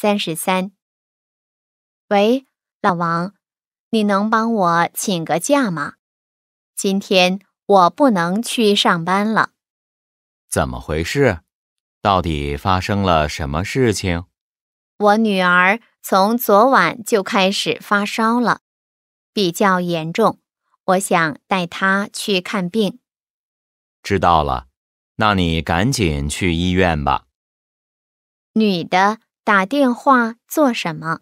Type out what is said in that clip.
三十三。喂，老王，你能帮我请个假吗？今天我不能去上班了。怎么回事？到底发生了什么事情？我女儿从昨晚就开始发烧了，比较严重，我想带她去看病。知道了，那你赶紧去医院吧。女的。打电话做什么？